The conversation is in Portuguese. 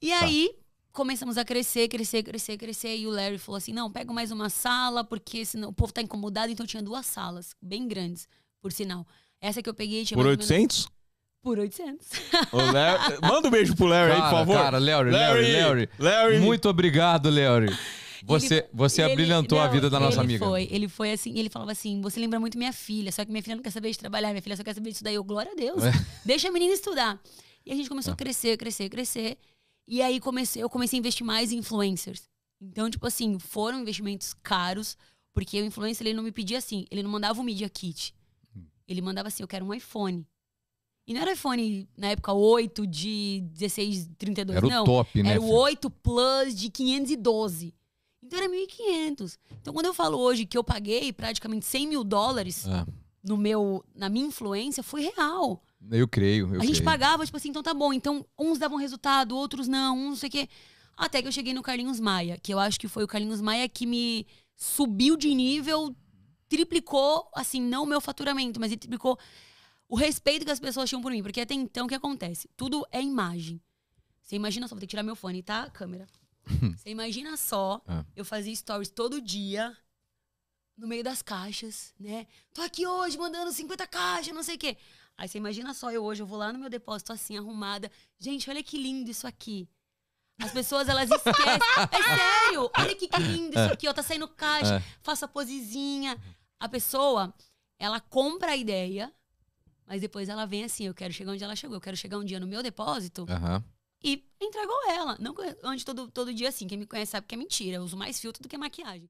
E tá. aí começamos a crescer, crescer, crescer, crescer. E o Larry falou assim: não, pega mais uma sala, porque senão o povo tá incomodado. Então tinha duas salas, bem grandes, por sinal. Essa que eu peguei tinha. Por 800? Menos... Por 800. Larry... Manda um beijo pro Larry cara, aí, por favor. Cara, Larry, Larry, Larry. Larry. Muito obrigado, Larry. Você, ele, você ele, abrilhantou não, a vida da nossa ele amiga. Foi, ele foi assim, ele falava assim: você lembra muito minha filha, só que minha filha não quer saber de trabalhar, minha filha só quer saber de estudar. E eu, glória a Deus, é. deixa a menina estudar. E a gente começou é. a crescer, crescer, crescer. E aí comecei, eu comecei a investir mais em influencers. Então, tipo assim, foram investimentos caros, porque o influencer ele não me pedia assim, ele não mandava o Media Kit. Hum. Ele mandava assim, eu quero um iPhone. E não era iPhone, na época, 8 de 16, 32, era não. Era o top, né? Era o 8 Plus de 512. Então era 1.500. Então quando eu falo hoje que eu paguei praticamente 100 mil dólares... É no meu, na minha influência foi real. Eu creio. Eu a creio. gente pagava, tipo assim, então tá bom. Então, uns davam resultado, outros não, uns não sei o quê. Até que eu cheguei no Carlinhos Maia, que eu acho que foi o Carlinhos Maia que me subiu de nível, triplicou, assim, não o meu faturamento, mas ele triplicou o respeito que as pessoas tinham por mim. Porque até então, o que acontece? Tudo é imagem. Você imagina só, vou ter que tirar meu fone, tá? Câmera. Você imagina só, ah. eu fazia stories todo dia, no meio das caixas, né? Tô aqui hoje mandando 50 caixas, não sei o quê. Aí você imagina só, eu hoje eu vou lá no meu depósito assim, arrumada. Gente, olha que lindo isso aqui. As pessoas, elas esquecem. é sério, olha que, lindo isso é. aqui, ó. Tá saindo caixa, é. faço a posezinha. A pessoa, ela compra a ideia, mas depois ela vem assim, eu quero chegar onde ela chegou. Eu quero chegar um dia no meu depósito uhum. e entregou ela. Não onde todo, todo dia assim, quem me conhece sabe que é mentira. Eu uso mais filtro do que maquiagem.